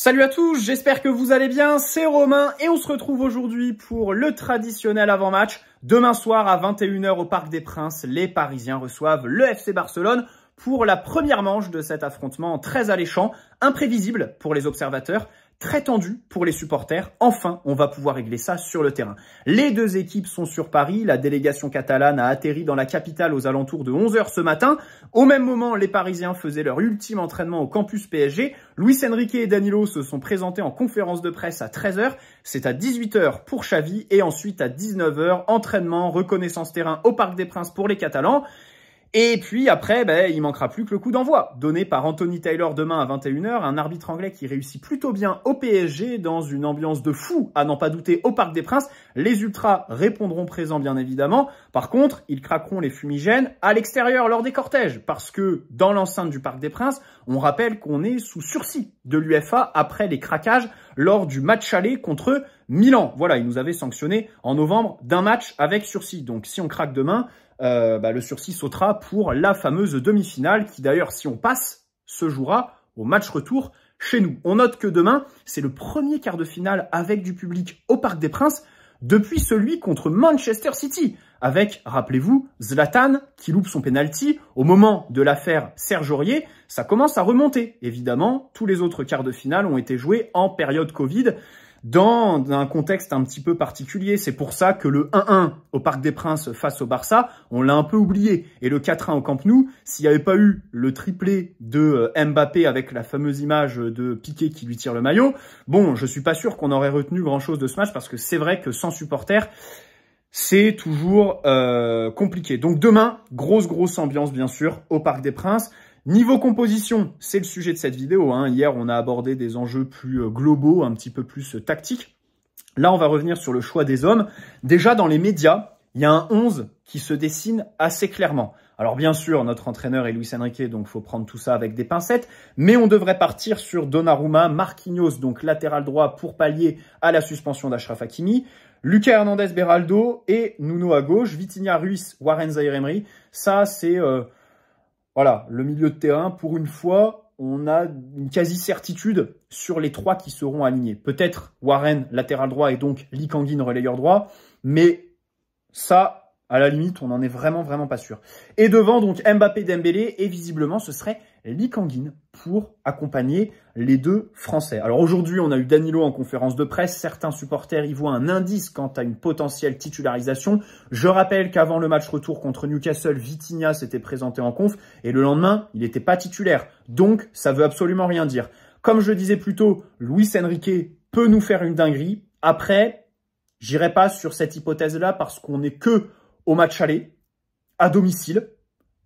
Salut à tous, j'espère que vous allez bien, c'est Romain et on se retrouve aujourd'hui pour le traditionnel avant-match. Demain soir à 21h au Parc des Princes, les Parisiens reçoivent le FC Barcelone pour la première manche de cet affrontement très alléchant, imprévisible pour les observateurs, très tendu pour les supporters. Enfin, on va pouvoir régler ça sur le terrain. Les deux équipes sont sur Paris. La délégation catalane a atterri dans la capitale aux alentours de 11h ce matin. Au même moment, les Parisiens faisaient leur ultime entraînement au campus PSG. Luis Enrique et Danilo se sont présentés en conférence de presse à 13h. C'est à 18h pour Xavi et ensuite à 19h, entraînement, reconnaissance terrain au Parc des Princes pour les Catalans. Et puis après, ben, il manquera plus que le coup d'envoi, donné par Anthony Taylor demain à 21h, un arbitre anglais qui réussit plutôt bien au PSG dans une ambiance de fou, à n'en pas douter, au Parc des Princes. Les Ultras répondront présents bien évidemment. Par contre, ils craqueront les fumigènes à l'extérieur lors des cortèges, parce que dans l'enceinte du Parc des Princes, on rappelle qu'on est sous sursis de l'UFA après les craquages lors du match aller contre Milan. Voilà, ils nous avaient sanctionné en novembre d'un match avec sursis. Donc si on craque demain, euh, bah, le sursis sautera pour la fameuse demi-finale qui d'ailleurs, si on passe, se jouera au match retour chez nous. On note que demain, c'est le premier quart de finale avec du public au Parc des Princes depuis celui contre Manchester City, avec, rappelez-vous, Zlatan qui loupe son penalty au moment de l'affaire Serge Aurier, ça commence à remonter. Évidemment, tous les autres quarts de finale ont été joués en période Covid, dans un contexte un petit peu particulier. C'est pour ça que le 1-1 au Parc des Princes face au Barça, on l'a un peu oublié. Et le 4-1 au Camp Nou, s'il n'y avait pas eu le triplé de euh, Mbappé avec la fameuse image de Piqué qui lui tire le maillot, bon, je suis pas sûr qu'on aurait retenu grand-chose de ce match parce que c'est vrai que sans supporters, c'est toujours euh, compliqué. Donc demain, grosse grosse ambiance bien sûr au Parc des Princes. Niveau composition, c'est le sujet de cette vidéo. Hein. Hier, on a abordé des enjeux plus euh, globaux, un petit peu plus euh, tactiques. Là, on va revenir sur le choix des hommes. Déjà, dans les médias, il y a un 11 qui se dessine assez clairement. Alors bien sûr, notre entraîneur est Luis Enrique, donc faut prendre tout ça avec des pincettes, mais on devrait partir sur Donnarumma, Marquinhos, donc latéral droit pour pallier à la suspension d'Ashraf Hakimi, Lucas Hernandez Beraldo et Nuno à gauche, Vitinha Ruiz, Warren zaïre Emery. Ça, c'est euh, voilà, le milieu de terrain, pour une fois, on a une quasi-certitude sur les trois qui seront alignés. Peut-être Warren, latéral droit, et donc Lee Kangin, relayeur droit, mais ça, à la limite, on n'en est vraiment, vraiment pas sûr. Et devant, donc, Mbappé Dembélé, et visiblement, ce serait Likanguin pour accompagner les deux Français. Alors aujourd'hui, on a eu Danilo en conférence de presse. Certains supporters y voient un indice quant à une potentielle titularisation. Je rappelle qu'avant le match retour contre Newcastle, Vitinha s'était présenté en conf, et le lendemain, il n'était pas titulaire. Donc, ça veut absolument rien dire. Comme je disais plus tôt, Luis Enrique peut nous faire une dinguerie. Après, j'irai pas sur cette hypothèse-là parce qu'on n'est que au match aller, à domicile,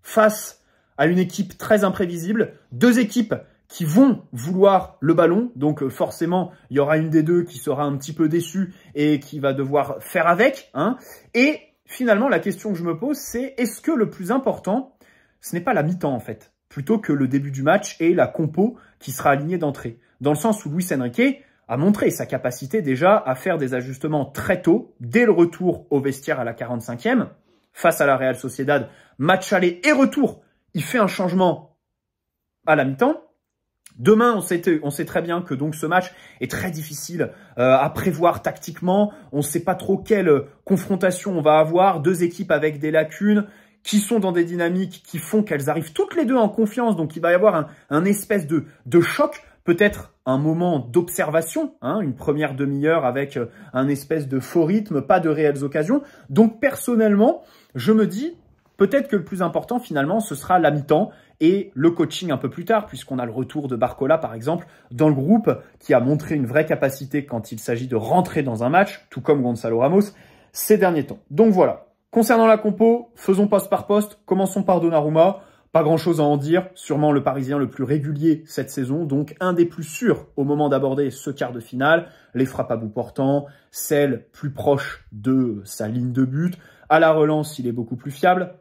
face à une équipe très imprévisible, deux équipes qui vont vouloir le ballon. Donc euh, forcément, il y aura une des deux qui sera un petit peu déçue et qui va devoir faire avec. Hein. Et finalement, la question que je me pose, c'est est-ce que le plus important, ce n'est pas la mi-temps en fait, plutôt que le début du match et la compo qui sera alignée d'entrée Dans le sens où Luis Enrique, a montré sa capacité déjà à faire des ajustements très tôt, dès le retour au vestiaire à la 45e, face à la Real Sociedad, match aller et retour, il fait un changement à la mi-temps. Demain, on sait, très bien que donc ce match est très difficile euh, à prévoir tactiquement. On ne sait pas trop quelle confrontation on va avoir. Deux équipes avec des lacunes qui sont dans des dynamiques qui font qu'elles arrivent toutes les deux en confiance. Donc il va y avoir un, espèce de choc peut-être un moment d'observation, hein, une première demi-heure avec euh, un espèce de faux rythme, pas de réelles occasions. Donc personnellement, je me dis peut-être que le plus important finalement ce sera la mi-temps et le coaching un peu plus tard puisqu'on a le retour de Barcola par exemple dans le groupe qui a montré une vraie capacité quand il s'agit de rentrer dans un match, tout comme Gonzalo Ramos ces derniers temps. Donc voilà. Concernant la compo, faisons poste par poste, commençons par Donnarumma. Pas grand-chose à en dire, sûrement le Parisien le plus régulier cette saison, donc un des plus sûrs au moment d'aborder ce quart de finale. Les frappes à bout portant, celle plus proche de sa ligne de but. À la relance, il est beaucoup plus fiable.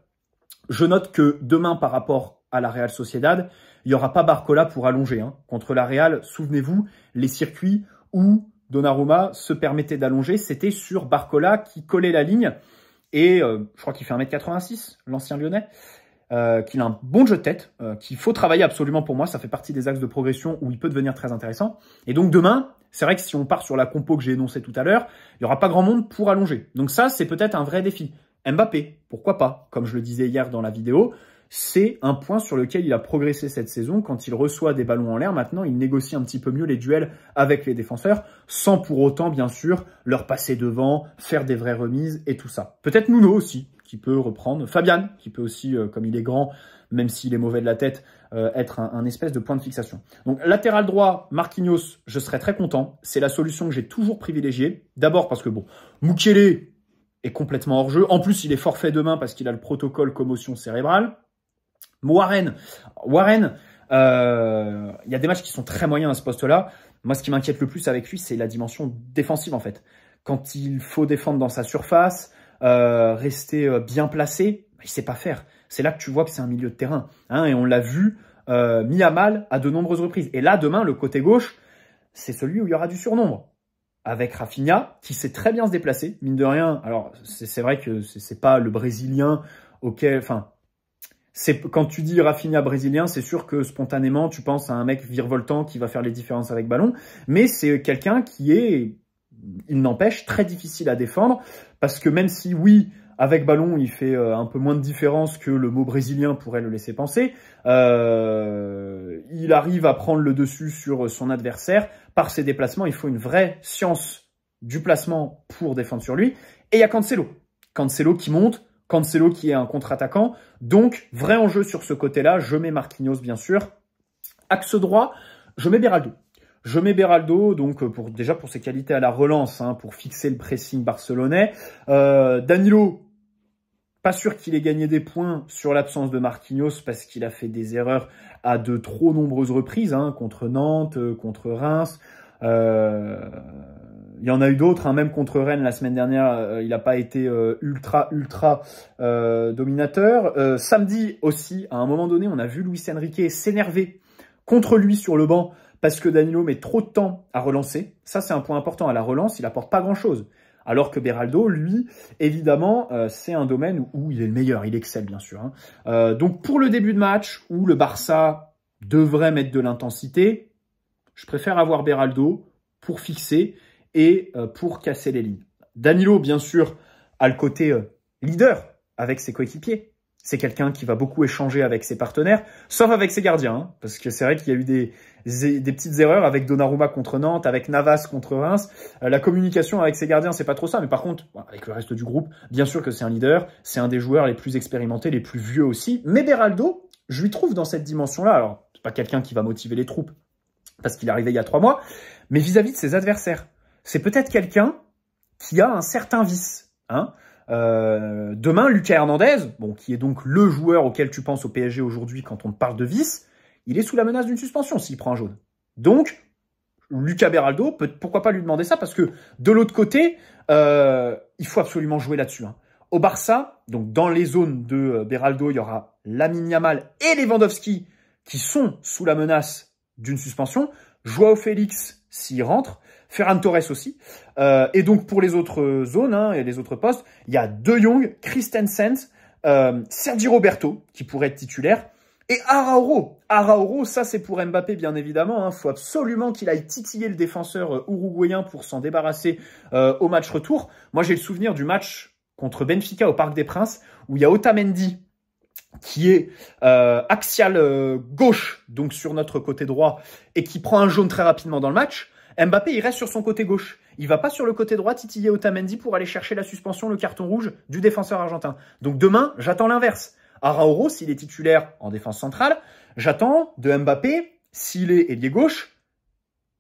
Je note que demain, par rapport à la Real Sociedad, il n'y aura pas Barcola pour allonger. Hein, contre la Real, souvenez-vous, les circuits où Donnarumma se permettait d'allonger, c'était sur Barcola qui collait la ligne. Et euh, je crois qu'il fait 1m86, l'ancien lyonnais. Euh, qu'il a un bon jeu de tête, euh, qu'il faut travailler absolument pour moi. Ça fait partie des axes de progression où il peut devenir très intéressant. Et donc demain, c'est vrai que si on part sur la compo que j'ai énoncée tout à l'heure, il n'y aura pas grand monde pour allonger. Donc ça, c'est peut-être un vrai défi. Mbappé, pourquoi pas Comme je le disais hier dans la vidéo, c'est un point sur lequel il a progressé cette saison. Quand il reçoit des ballons en l'air, maintenant, il négocie un petit peu mieux les duels avec les défenseurs, sans pour autant, bien sûr, leur passer devant, faire des vraies remises et tout ça. Peut-être Nuno aussi qui peut reprendre Fabian, qui peut aussi, euh, comme il est grand, même s'il est mauvais de la tête, euh, être un, espèce de point de fixation. Donc latéral droit, Marquinhos, je serais très content. C'est la solution que j'ai toujours privilégiée. D'abord parce que bon, Mukele est complètement hors jeu. En plus, il est forfait demain parce qu'il a le protocole commotion cérébrale. Warren, Warren, euh, il y a des matchs qui sont très moyens à ce poste-là. Moi, ce qui m'inquiète le plus avec lui, c'est la dimension défensive en fait. Quand il faut défendre dans sa surface, euh, rester euh, bien placé, il sait pas faire. C'est là que tu vois que c'est un milieu de terrain. Hein, et on l'a vu euh, mis à mal à de nombreuses reprises. Et là, demain, le côté gauche, c'est celui où il y aura du surnombre. Avec Rafinha, qui sait très bien se déplacer, mine de rien. Alors, c'est vrai que c'est pas le Brésilien auquel... Enfin, quand tu dis Rafinha brésilien, c'est sûr que spontanément tu penses à un mec virevoltant qui va faire les différences avec ballon, mais c'est quelqu'un qui est il n'empêche, très difficile à défendre, parce que même si, oui, avec ballon, il fait euh, un peu moins de différence que le mot brésilien pourrait le laisser penser, euh, il arrive à prendre le dessus sur son adversaire par ses déplacements. Il faut une vraie science du placement pour défendre sur lui. Et il y a Cancelo. Cancelo qui monte, Cancelo qui est un contre-attaquant. Donc, vrai enjeu sur ce côté-là. Je mets Marquinhos, bien sûr. Axe droit, je mets Beraldo. Je mets Beraldo, donc euh, pour déjà pour ses qualités à la relance, hein, pour fixer le pressing barcelonais. Euh, Danilo, pas sûr qu'il ait gagné des points sur l'absence de Marquinhos parce qu'il a fait des erreurs à de trop nombreuses reprises, hein, contre Nantes, euh, contre Reims. il y en a eu d'autres, hein, même contre Rennes la semaine dernière, il n'a pas été ultra, ultra dominateur. samedi aussi, à un moment donné, on a vu Luis Enrique s'énerver contre lui sur le banc parce que Danilo met trop de temps à relancer. Ça, c'est un point important. À la relance, il apporte pas grand-chose. Alors que Beraldo, lui, évidemment, euh, c'est un domaine où il est le meilleur, il excelle bien sûr. Hein. Euh, donc pour le début de match, où le Barça devrait mettre de l'intensité, je préfère avoir Beraldo pour fixer et euh, pour casser les lignes. Danilo, bien sûr, a le côté leader avec ses coéquipiers, c'est quelqu'un qui va beaucoup échanger avec ses partenaires, sauf avec ses gardiens, hein, parce que c'est vrai qu'il y a eu des, petites erreurs avec Donnarumma contre Nantes, avec Navas contre Reims. Euh, la communication avec ses gardiens, c'est pas trop ça, mais par contre, avec le reste du groupe, bien sûr que c'est un leader, c'est un des joueurs les plus expérimentés, les plus vieux aussi. Mais Beraldo, je lui trouve dans cette dimension-là. Alors, c'est pas quelqu'un qui va motiver les troupes, parce qu'il est arrivé il y a trois mois, mais vis-à-vis -vis de ses adversaires, c'est peut-être quelqu'un qui a un certain vice. Hein euh, demain, Lucas Hernandez, bon, qui est donc le joueur auquel tu penses au PSG aujourd'hui quand on parle de vice, il est sous la menace d'une suspension s'il prend un jaune. Donc, Lucas Beraldo, peut, pourquoi pas lui demander ça Parce que de l'autre côté, euh, il faut absolument jouer là-dessus. Hein. Au Barça, donc dans les zones de euh, Beraldo, il y aura Lamine Yamal et Lewandowski qui sont sous la menace d'une suspension. Joao Félix, s'il rentre, Ferran Torres aussi. Euh, et donc pour les autres zones hein, et les autres postes, il y a De Jong, Christensen, euh, Sergi Roberto qui pourrait être titulaire. Et Arauro, Arauro, ça c'est pour Mbappé bien évidemment. Il hein. faut absolument qu'il aille titiller le défenseur euh, uruguayen pour s'en débarrasser euh, au match retour. Moi j'ai le souvenir du match contre Benfica au Parc des Princes où il y a Otamendi qui est axial gauche, donc sur notre côté droit, et qui prend un jaune très rapidement dans le match. Mbappé, il reste sur son côté gauche. Il va pas sur le côté droit titiller Otamendi pour aller chercher la suspension, le carton rouge du défenseur argentin. Donc demain, j'attends l'inverse. Arauro, s'il est titulaire en défense centrale, j'attends de Mbappé, s'il est ailier gauche,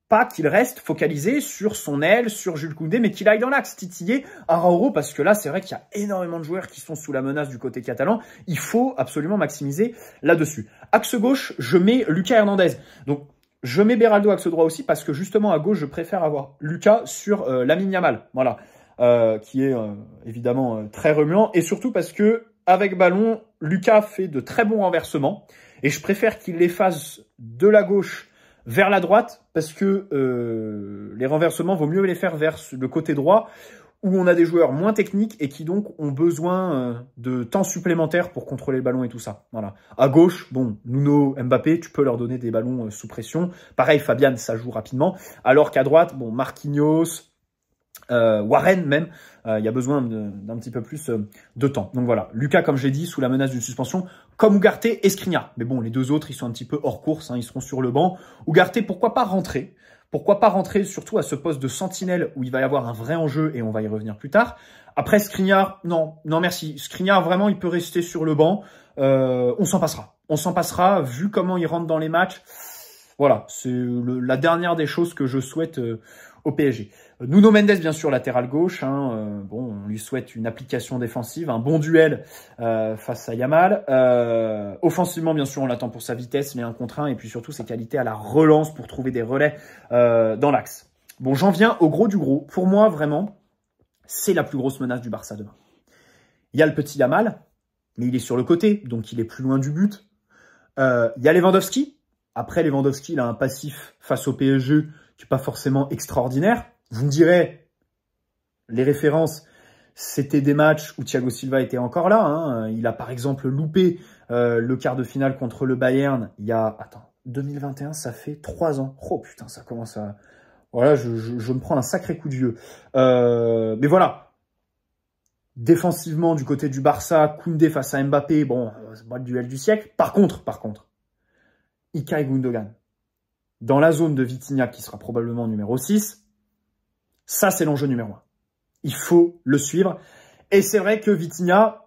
pas qu'il reste focalisé sur son aile, sur Jules Koundé, mais qu'il aille dans l'axe, titiller Arauro, parce que là, c'est vrai qu'il y a énormément de joueurs qui sont sous la menace du côté catalan. Il faut absolument maximiser là-dessus. Axe gauche, je mets Lucas Hernandez. Donc, je mets Beraldo ce droit aussi parce que justement à gauche, je préfère avoir Lucas sur euh, la mini voilà, euh, qui est euh, évidemment très remuant et surtout parce que avec ballon, Lucas fait de très bons renversements et je préfère qu'il les fasse de la gauche vers la droite parce que les renversements vaut mieux les faire vers le côté droit où on a des joueurs moins techniques et qui donc ont besoin euh, de temps supplémentaire pour contrôler le ballon et tout ça. Voilà. À gauche, bon, Nuno, Mbappé, tu peux leur donner des ballons euh, sous pression. Pareil, Fabian, ça joue rapidement. Alors qu'à droite, bon, Marquinhos, euh, Warren même, il y a besoin d'un petit peu plus de temps. Donc voilà, Lucas, comme j'ai dit, sous la menace d'une suspension, comme Ugarte et Skriniar. Mais bon, les deux autres, ils sont un petit peu hors course, hein, ils seront sur le banc. Ugarte, pourquoi pas rentrer pourquoi pas rentrer surtout à ce poste de sentinelle où il va y avoir un vrai enjeu et on va y revenir plus tard. Après Skriniar, non, non merci. Skriniar vraiment, il peut rester sur le banc. Euh, on s'en passera. On s'en passera vu comment il rentre dans les matchs. Voilà, c'est la dernière des choses que je souhaite euh, au PSG. Nuno Mendes, bien sûr, latéral gauche. Hein, euh, bon, on lui souhaite une application défensive, un bon duel euh, face à Yamal. Euh, offensivement, bien sûr, on l'attend pour sa vitesse, mais un contre et puis surtout ses qualités à la relance pour trouver des relais dans l'axe. Bon, j'en viens au gros du gros. Pour moi, vraiment, c'est la plus grosse menace du Barça demain. Il y a le petit Yamal, mais il est sur le côté, donc il est plus loin du but. il y a Lewandowski. Après, Lewandowski, il a un passif face au PSG qui n'est pas forcément extraordinaire. Vous me direz, les références, c'était des matchs où Thiago Silva était encore là. Hein. Il a par exemple loupé euh, le quart de finale contre le Bayern il y a... Attends, 2021, ça fait trois ans. Oh putain, ça commence à... Voilà, je, me prends un sacré coup de vieux. Euh, mais voilà, défensivement du côté du Barça, Koundé face à Mbappé, bon, c'est pas le duel du siècle. Par contre, par contre, Ika et Gundogan, dans la zone de Vitinha qui sera probablement numéro 6, ça, c'est l'enjeu numéro un. Il faut le suivre. Et c'est vrai que Vitinha,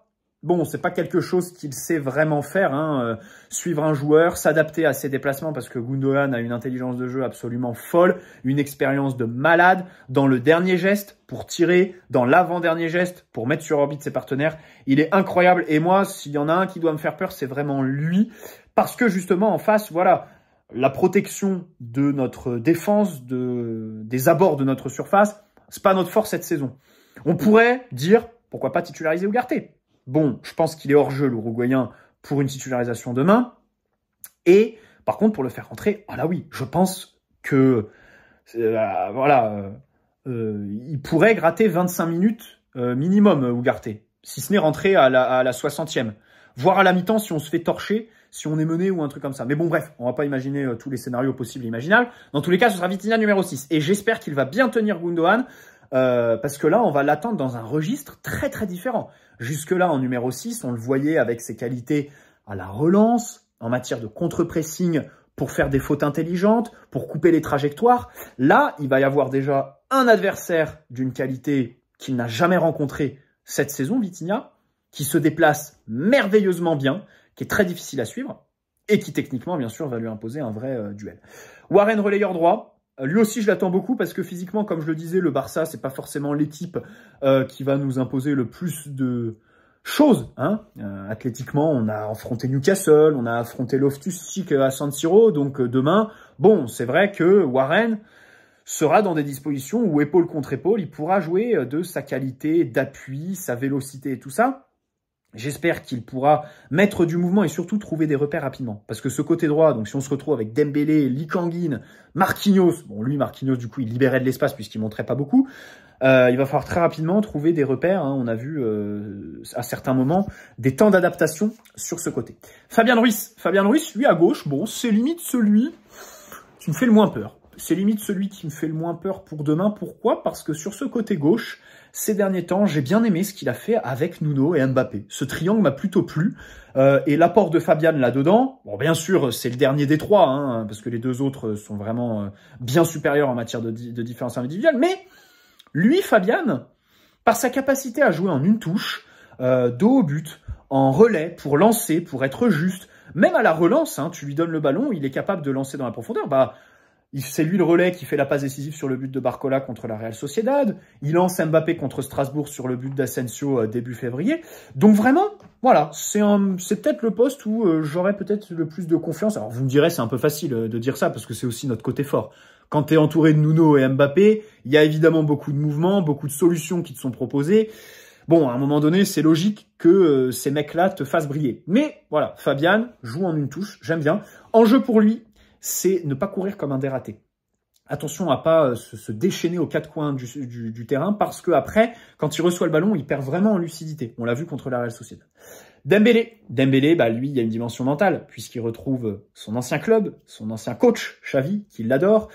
Bon, c'est pas quelque chose qu'il sait vraiment faire, hein, euh, suivre un joueur, s'adapter à ses déplacements, parce que Gundogan a une intelligence de jeu absolument folle, une expérience de malade, dans le dernier geste pour tirer, dans l'avant-dernier geste pour mettre sur orbite ses partenaires. Il est incroyable, et moi, s'il y en a un qui doit me faire peur, c'est vraiment lui, parce que justement, en face, voilà, la protection de notre défense, des abords de notre surface, c'est pas notre force cette saison. On pourrait dire, pourquoi pas titulariser Ougarté Bon, je pense qu'il est hors jeu l'Uruguayen pour une titularisation demain. Et par contre, pour le faire rentrer, ah là oui, je pense que euh, voilà, euh, euh, il pourrait gratter 25 minutes minimum Ougarté, si ce n'est rentrer à la, à la 60e, voire à la mi-temps si on se fait torcher si on est mené ou un truc comme ça. Mais bon, bref, on va pas imaginer euh, tous les scénarios possibles et imaginables. Dans tous les cas, ce sera Vitinha numéro 6. Et j'espère qu'il va bien tenir Gundogan, euh, parce que là, on va l'attendre dans un registre très très différent. Jusque-là, en numéro 6, on le voyait avec ses qualités à la relance, en matière de contre-pressing, pour faire des fautes intelligentes, pour couper les trajectoires. Là, il va y avoir déjà un adversaire d'une qualité qu'il n'a jamais rencontré cette saison, Vitinha, qui se déplace merveilleusement bien, qui est très difficile à suivre et qui techniquement, bien sûr, va lui imposer un vrai euh, duel. Warren relayeur droit. Euh, lui aussi, je l'attends beaucoup parce que physiquement, comme je le disais, le Barça, c'est pas forcément l'équipe euh, qui va nous imposer le plus de choses. Hein athlétiquement, on a affronté Newcastle, on a affronté Loftus à San Siro. Donc demain, bon, c'est vrai que Warren sera dans des dispositions où épaule contre épaule, il pourra jouer de sa qualité d'appui, sa vélocité et tout ça. J'espère qu'il pourra mettre du mouvement et surtout trouver des repères rapidement. Parce que ce côté droit, donc si on se retrouve avec Dembélé, Likanguin, Marquinhos, bon lui Marquinhos du coup il libérait de l'espace puisqu'il montrait pas beaucoup, euh, il va falloir très rapidement trouver des repères. Hein. On a vu euh, à certains moments des temps d'adaptation sur ce côté. Fabien Ruiz, Fabien Ruiz lui à gauche, bon c'est limite celui qui me fait le moins peur c'est limite celui qui me fait le moins peur pour demain. Pourquoi Parce que sur ce côté gauche, ces derniers temps, j'ai bien aimé ce qu'il a fait avec Nuno et Mbappé. Ce triangle m'a plutôt plu. Euh, et l'apport de Fabian là-dedans, bon, bien sûr, c'est le dernier des trois, hein, parce que les deux autres sont vraiment euh, bien supérieurs en matière de, différence individuelle. Mais lui, Fabian, par sa capacité à jouer en une touche, euh, dos au but, en relais, pour lancer, pour être juste, même à la relance, hein, tu lui donnes le ballon, il est capable de lancer dans la profondeur. Bah, c'est lui le relais qui fait la passe décisive sur le but de Barcola contre la Real Sociedad. Il lance Mbappé contre Strasbourg sur le but d'Asensio euh, début février. Donc vraiment, voilà, c'est peut-être le poste où euh, j'aurais peut-être le plus de confiance. Alors vous me direz, c'est un peu facile euh, de dire ça parce que c'est aussi notre côté fort. Quand tu es entouré de Nuno et Mbappé, il y a évidemment beaucoup de mouvements, beaucoup de solutions qui te sont proposées. Bon, à un moment donné, c'est logique que ces mecs-là te fassent briller. Mais voilà, Fabian joue en une touche, j'aime bien. En jeu pour lui, c'est ne pas courir comme un dératé. Attention à pas euh, se, déchaîner aux quatre coins du, terrain parce que après, quand il reçoit le ballon, il perd vraiment en lucidité. On l'a vu contre la Real Sociedad. Dembélé, Dembélé, bah lui, il y a une dimension mentale puisqu'il retrouve son ancien club, son ancien coach Xavi, qui l'adore.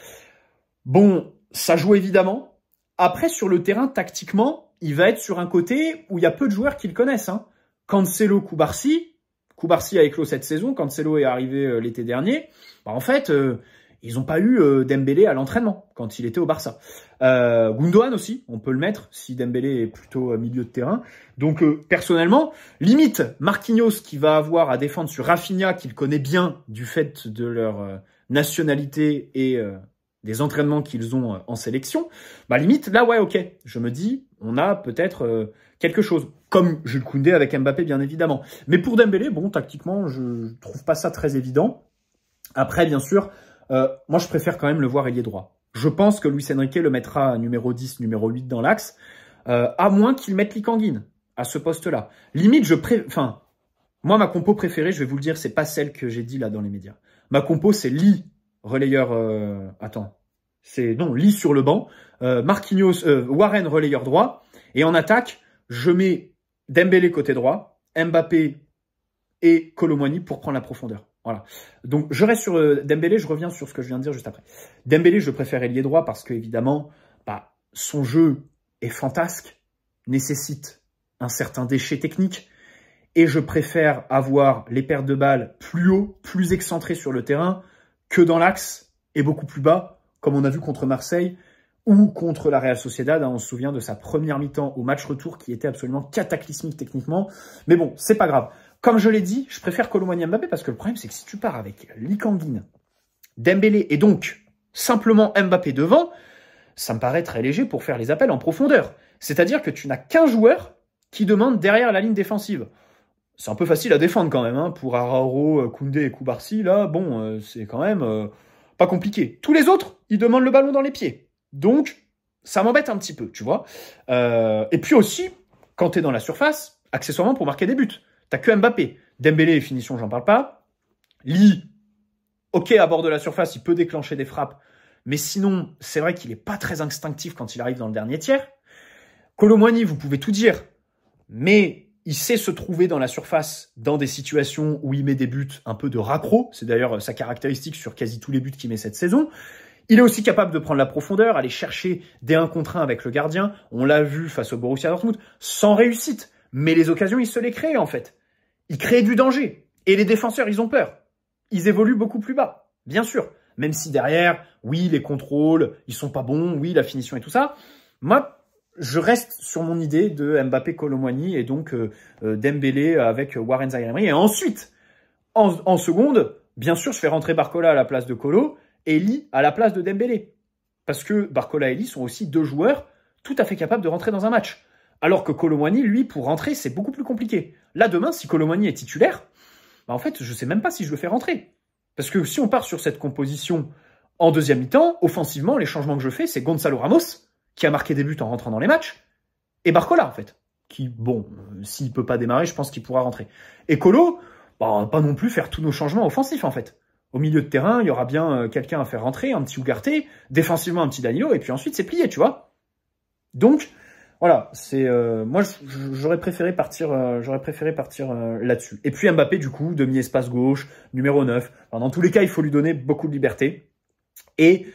Bon, ça joue évidemment. Après, sur le terrain, tactiquement, il va être sur un côté où il y a peu de joueurs qu'il le connaissent. Hein. Cancelo, Koubarsi, Koubarsi a éclos cette saison, quand celo est arrivé euh, l'été dernier. Bah, en fait, euh, ils n'ont pas eu euh, Dembélé à l'entraînement quand il était au Barça. Euh, aussi, on peut le mettre si Dembélé est plutôt milieu de terrain. Donc personnellement, limite Marquinhos qui va avoir à défendre sur Rafinha qu'il connaît bien du fait de leur nationalité et des entraînements qu'ils ont en sélection. Bah limite là ouais ok, je me dis on a peut-être quelque chose comme Jules Koundé avec Mbappé, bien évidemment. Mais pour Dembélé, bon, tactiquement, je trouve pas ça très évident. Après, bien sûr, euh, moi, je préfère quand même le voir ailier droit. Je pense que Luis Enrique le mettra numéro 10, numéro 8 dans l'axe, euh, à moins qu'il mette Likanguine à ce poste-là. Limite, je pré... Enfin, moi, ma compo préférée, je vais vous le dire, c'est pas celle que j'ai dit là dans les médias. Ma compo, c'est Lee, relayeur... Euh, attends, c'est... Non, Lee sur le banc, Marquinhos... Warren, relayeur droit, et en attaque, je mets Dembélé côté droit, Mbappé et Colomani pour prendre la profondeur. Voilà. Donc je reste sur euh, Dembélé, je reviens sur ce que je viens de dire juste après. Dembélé, je préfère ailier droit parce que évidemment, bah, son jeu est fantasque, nécessite un certain déchet technique et je préfère avoir les pertes de balles plus haut, plus excentrées sur le terrain que dans l'axe et beaucoup plus bas, comme on a vu contre Marseille ou contre la Real Sociedad. Hein, on se souvient de sa première mi-temps au match retour qui était absolument cataclysmique techniquement. Mais bon, c'est pas grave. Comme je l'ai dit, je préfère Colomani Mbappé parce que le problème, c'est que si tu pars avec Likanguin, Dembélé et donc simplement Mbappé devant, ça me paraît très léger pour faire les appels en profondeur. C'est-à-dire que tu n'as qu'un joueur qui demande derrière la ligne défensive. C'est un peu facile à défendre quand même. Hein. Pour Araro, Koundé et Koubarsi, là, bon, euh, c'est quand même euh, pas compliqué. Tous les autres, ils demandent le ballon dans les pieds. Donc, ça m'embête un petit peu, tu vois. Euh, et puis aussi, quand tu es dans la surface, accessoirement pour marquer des buts, t'as que Mbappé. Dembélé et finition, j'en parle pas. Lee, ok, à bord de la surface, il peut déclencher des frappes, mais sinon, c'est vrai qu'il n'est pas très instinctif quand il arrive dans le dernier tiers. Colomboigny, vous pouvez tout dire, mais il sait se trouver dans la surface dans des situations où il met des buts un peu de raccro. C'est d'ailleurs sa caractéristique sur quasi tous les buts qu'il met cette saison. Il est aussi capable de prendre la profondeur, aller chercher des 1 contre 1 avec le gardien. On l'a vu face au Borussia Dortmund, sans réussite. Mais les occasions, il se les crée en fait. Il crée du danger. Et les défenseurs, ils ont peur. Ils évoluent beaucoup plus bas, bien sûr. Même si derrière, oui, les contrôles, ils sont pas bons, oui, la finition et tout ça. Moi, je reste sur mon idée de Mbappé Colomwani et donc euh, euh, Dembélé avec Warren Zaïre Et ensuite, en, en, seconde, bien sûr, je fais rentrer Barcola à la place de Colo Eli à la place de Dembélé. Parce que Barcola et Eli sont aussi deux joueurs tout à fait capables de rentrer dans un match. Alors que Colomani, lui, pour rentrer, c'est beaucoup plus compliqué. Là, demain, si Colomani est titulaire, bah en fait, je ne sais même pas si je le fais rentrer. Parce que si on part sur cette composition en deuxième mi-temps, offensivement, les changements que je fais, c'est Gonzalo Ramos, qui a marqué des buts en rentrant dans les matchs, et Barcola, en fait, qui, bon, s'il s'il peut pas démarrer, je pense qu'il pourra rentrer. Et Colo, bah, pas non plus faire tous nos changements offensifs, en fait. Au milieu de terrain, il y aura bien euh, quelqu'un à faire rentrer, un petit Ougarté, défensivement un petit Danilo, et puis ensuite c'est plié, tu vois. Donc, voilà, c'est euh, moi j'aurais préféré partir, euh, j'aurais préféré partir là-dessus. Et puis Mbappé du coup, demi espace gauche, numéro 9. dans tous les cas, il faut lui donner beaucoup de liberté. Et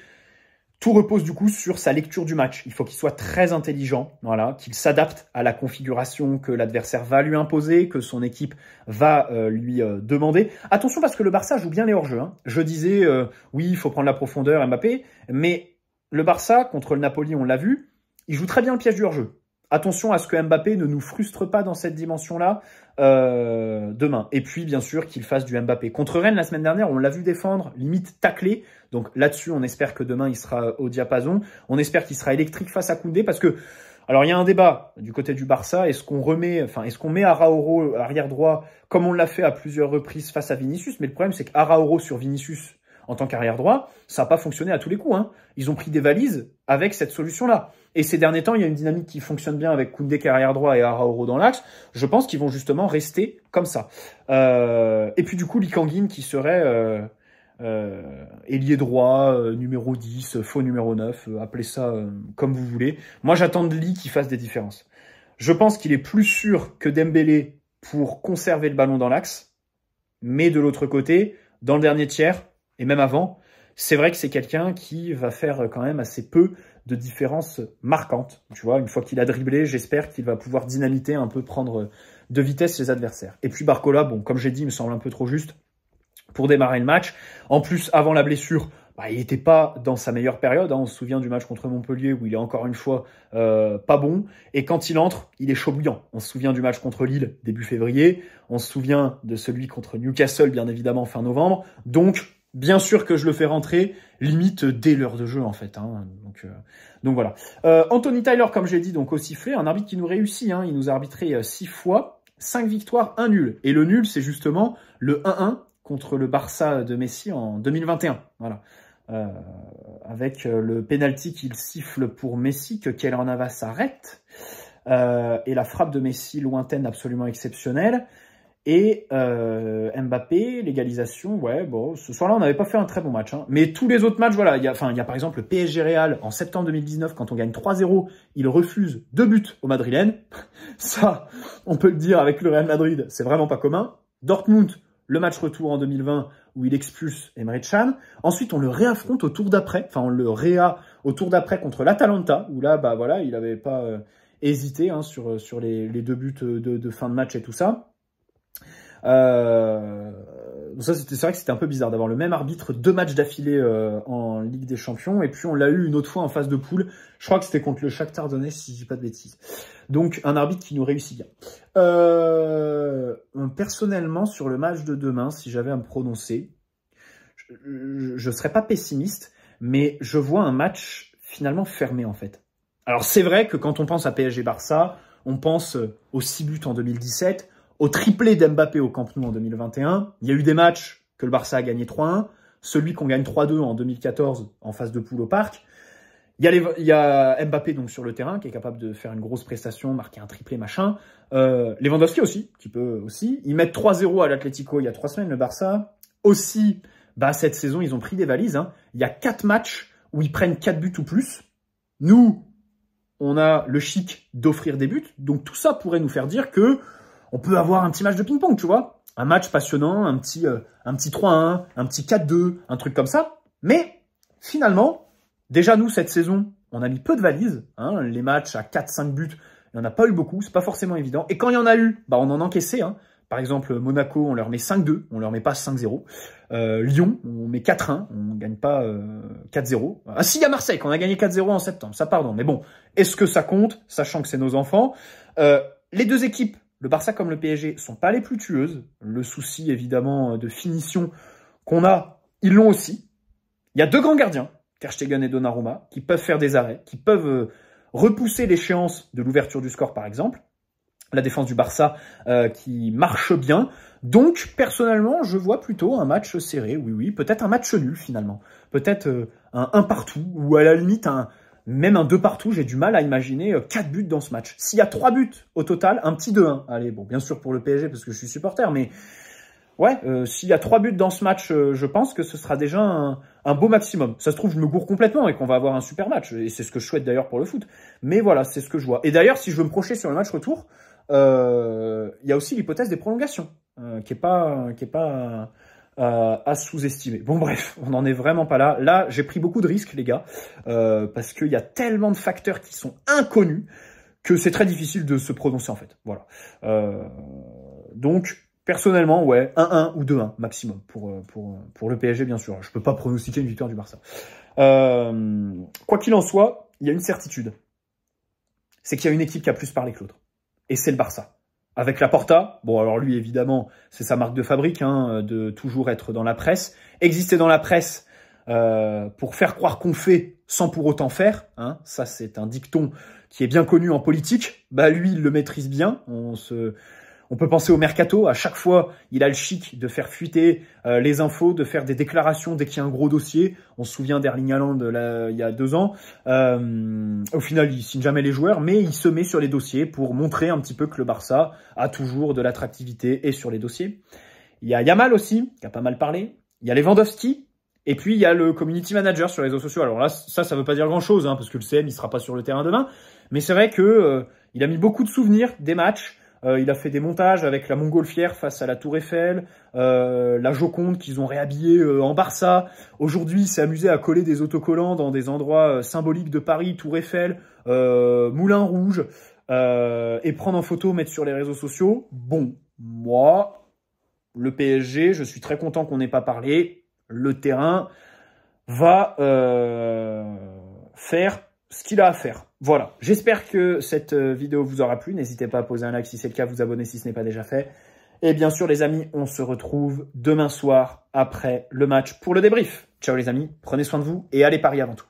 tout repose du coup sur sa lecture du match. Il faut qu'il soit très intelligent, voilà, qu'il s'adapte à la configuration que l'adversaire va lui imposer, que son équipe va euh, lui euh, demander. Attention parce que le Barça joue bien les hors-jeux. Hein. Je disais, euh, oui, il faut prendre la profondeur, Mbappé, mais le Barça, contre le Napoli, on l'a vu, il joue très bien le piège du hors-jeu attention à ce que Mbappé ne nous frustre pas dans cette dimension-là euh, demain. Et puis, bien sûr, qu'il fasse du Mbappé. Contre Rennes, la semaine dernière, on l'a vu défendre, limite taclé. Donc là-dessus, on espère que demain, il sera au diapason. On espère qu'il sera électrique face à Koundé parce que, alors, il y a un débat du côté du Barça. Est-ce qu'on remet, enfin, est-ce qu'on met Araoro arrière droit comme on l'a fait à plusieurs reprises face à Vinicius Mais le problème, c'est qu'Araoro sur Vinicius, en tant qu'arrière droit, ça n'a pas fonctionné à tous les coups. Hein. Ils ont pris des valises avec cette solution-là. Et ces derniers temps, il y a une dynamique qui fonctionne bien avec Koundé arrière droit et Araoro dans l'axe. Je pense qu'ils vont justement rester comme ça. Euh, et puis du coup, Likangin qui serait euh, euh ailier droit, euh, numéro 10, faux numéro 9, appelez ça comme vous voulez. Moi, j'attends de Lee qui fasse des différences. Je pense qu'il est plus sûr que Dembélé pour conserver le ballon dans l'axe. Mais de l'autre côté, dans le dernier tiers, et même avant, c'est vrai que c'est quelqu'un qui va faire euh, quand même assez peu de différences marquantes. Tu vois, une fois qu'il a dribblé, j'espère qu'il va pouvoir dynamiter un peu, prendre euh, de vitesse ses adversaires. Et puis Barcola, bon, comme j'ai dit, il me semble un peu trop juste pour démarrer le match. En plus, avant la blessure, bah, il n'était pas dans sa meilleure période. Hein. On se souvient du match contre Montpellier où il est encore une fois euh, pas bon. Et quand il entre, il est chaud bouillant. On se souvient du match contre Lille début février. On se souvient de celui contre Newcastle, bien évidemment, fin novembre. Donc, Bien sûr que je le fais rentrer, limite euh, dès l'heure de jeu en fait. Hein. Donc, euh, donc voilà. Euh, Anthony Tyler, comme j'ai dit, donc au sifflet, un arbitre qui nous réussit. Hein. Il nous a arbitré six fois, cinq victoires, un nul. Et le nul, c'est justement le 1-1 contre le Barça de Messi en 2021. Voilà. avec le penalty qu'il siffle pour Messi, que Keller Navas s'arrête. et la frappe de Messi lointaine absolument exceptionnelle. Et euh, Mbappé, l'égalisation, ouais, bon, ce soir-là, on n'avait pas fait un très bon match. Hein. Mais tous les autres matchs, voilà, il y a, enfin, il y a par exemple le PSG Real en septembre 2019, quand on gagne 3-0, il refuse deux buts au Madrilène Ça, on peut le dire avec le Real Madrid, c'est vraiment pas commun. Dortmund, le match retour en 2020 où il expulse Emre Can. Ensuite, on le réaffronte au tour d'après, enfin, on le réa au tour d'après contre l'Atalanta, où là, bah voilà, il n'avait pas euh, hésité hein, sur, sur les, deux buts de fin de match et tout ça. Euh, c'est vrai que c'était un peu bizarre d'avoir le même arbitre deux matchs d'affilée euh, en Ligue des Champions. Et puis on l'a eu une autre fois en phase de poule. Je crois que c'était contre le Shakhtar Donetsk, si je dis pas de bêtises. Donc un arbitre qui nous réussit bien. Euh, personnellement, sur le match de demain, si j'avais à me prononcer, je ne serais pas pessimiste, mais je vois un match finalement fermé en fait. Alors c'est vrai que quand on pense à PSG-Barça, on pense euh, aux 6 buts en 2017, au triplé d'Mbappé au Camp Nou en 2021. Il y a eu des matchs que le Barça a gagné 3-1, celui qu'on gagne 3-2 en 2014 en phase de poule au Parc. Il y, a Mbappé donc sur le terrain qui est capable de faire une grosse prestation, marquer un triplé, machin. Euh, Lewandowski aussi, qui peut aussi. Ils mettent 3-0 à l'Atlético il y a trois semaines, le Barça. Aussi, bah, cette saison, ils ont pris des valises. Hein. Il y a quatre matchs où ils prennent quatre buts ou plus. Nous, on a le chic d'offrir des buts. Donc tout ça pourrait nous faire dire que on peut avoir un petit match de ping-pong, tu vois. Un match passionnant, un petit, euh, un petit 3-1, un petit 4-2, un truc comme ça. Mais finalement, déjà nous, cette saison, on a mis peu de valises. Hein. les matchs à 4-5 buts, il n'y en a pas eu beaucoup, c'est pas forcément évident. Et quand il y en a eu, bah, on en encaissait. Hein. Par exemple, Monaco, on leur met 5-2, on leur met pas 5-0. Euh, Lyon, on met 4-1, on gagne pas 4-0. Euh, ah si, a Marseille, qu'on a gagné 4-0 en septembre, ça pardon. Mais bon, est-ce que ça compte, sachant que c'est nos enfants Les deux équipes le Barça comme le PSG sont pas les plus tueuses. Le souci évidemment de finition qu'on a, ils l'ont aussi. Il y a deux grands gardiens, Ter et Donnarumma, qui peuvent faire des arrêts, qui peuvent euh, repousser l'échéance de l'ouverture du score par exemple. La défense du Barça euh, qui marche bien. Donc personnellement, je vois plutôt un match serré, oui oui, peut-être un match nul finalement, peut-être euh, un un partout ou à la limite un même un 2 partout, j'ai du mal à imaginer 4 euh, buts dans ce match. S'il y a 3 buts au total, un petit 2-1. Allez, bon, bien sûr pour le PSG parce que je suis supporter, mais ouais, euh, s'il y a 3 buts dans ce match, euh, je pense que ce sera déjà un, beau maximum. Ça se trouve, je me gourre complètement et qu'on va avoir un super match. Et c'est ce que je souhaite d'ailleurs pour le foot. Mais voilà, c'est ce que je vois. Et d'ailleurs, si je veux me projeter sur le match retour, il y a aussi l'hypothèse des prolongations, qui est pas... Qui est pas euh, à sous-estimer. Bon bref, on n'en est vraiment pas là. Là, j'ai pris beaucoup de risques, les gars, euh, parce qu'il y a tellement de facteurs qui sont inconnus que c'est très difficile de se prononcer en fait. Voilà. Euh, donc personnellement, ouais, 1-1 ou 2-1 maximum pour, pour, pour le PSG bien sûr. Je peux pas pronostiquer une victoire du Barça. quoi qu'il en soit, il y a une certitude, c'est qu'il y a une équipe qui a plus parlé que l'autre, et c'est le Barça avec la Porta. Bon, alors lui, évidemment, c'est sa marque de fabrique, hein, de toujours être dans la presse. Exister dans la presse euh, pour faire croire qu'on fait sans pour autant faire. Hein. Ça, c'est un dicton qui est bien connu en politique. Bah lui, il le maîtrise bien. On se on peut penser au mercato. À chaque fois, il a le chic de faire fuiter euh, les infos, de faire des déclarations dès qu'il y a un gros dossier. On se souvient d'Erling Haaland là, il y a deux ans. Euh, au final, il signe jamais les joueurs, mais il se met sur les dossiers pour montrer un petit peu que le Barça a toujours de l'attractivité et sur les dossiers. Il y a Yamal aussi, qui a pas mal parlé. Il y a Lewandowski, et puis il y a le community manager sur les réseaux sociaux. Alors là, ça, ça veut pas dire grand chose, hein, parce que le CM il sera pas sur le terrain demain. Mais c'est vrai que euh, il a mis beaucoup de souvenirs des matchs. Euh, il a fait des montages avec la montgolfière face à la Tour Eiffel, euh, la Joconde qu'ils ont réhabillée euh, en Barça. Aujourd'hui, il s'est amusé à coller des autocollants dans des endroits symboliques de Paris, Tour Eiffel, Moulin Rouge, et prendre en photo, mettre sur les réseaux sociaux. Bon, moi, le PSG, je suis très content qu'on n'ait pas parlé. Le terrain va faire ce qu'il a à faire. Voilà, j'espère que cette euh, vidéo vous aura plu. N'hésitez pas à poser un like si c'est le cas, vous abonner si ce n'est pas déjà fait. Et bien sûr, les amis, on se retrouve demain soir après le match pour le débrief. Ciao les amis, prenez soin de vous et allez Paris avant tout.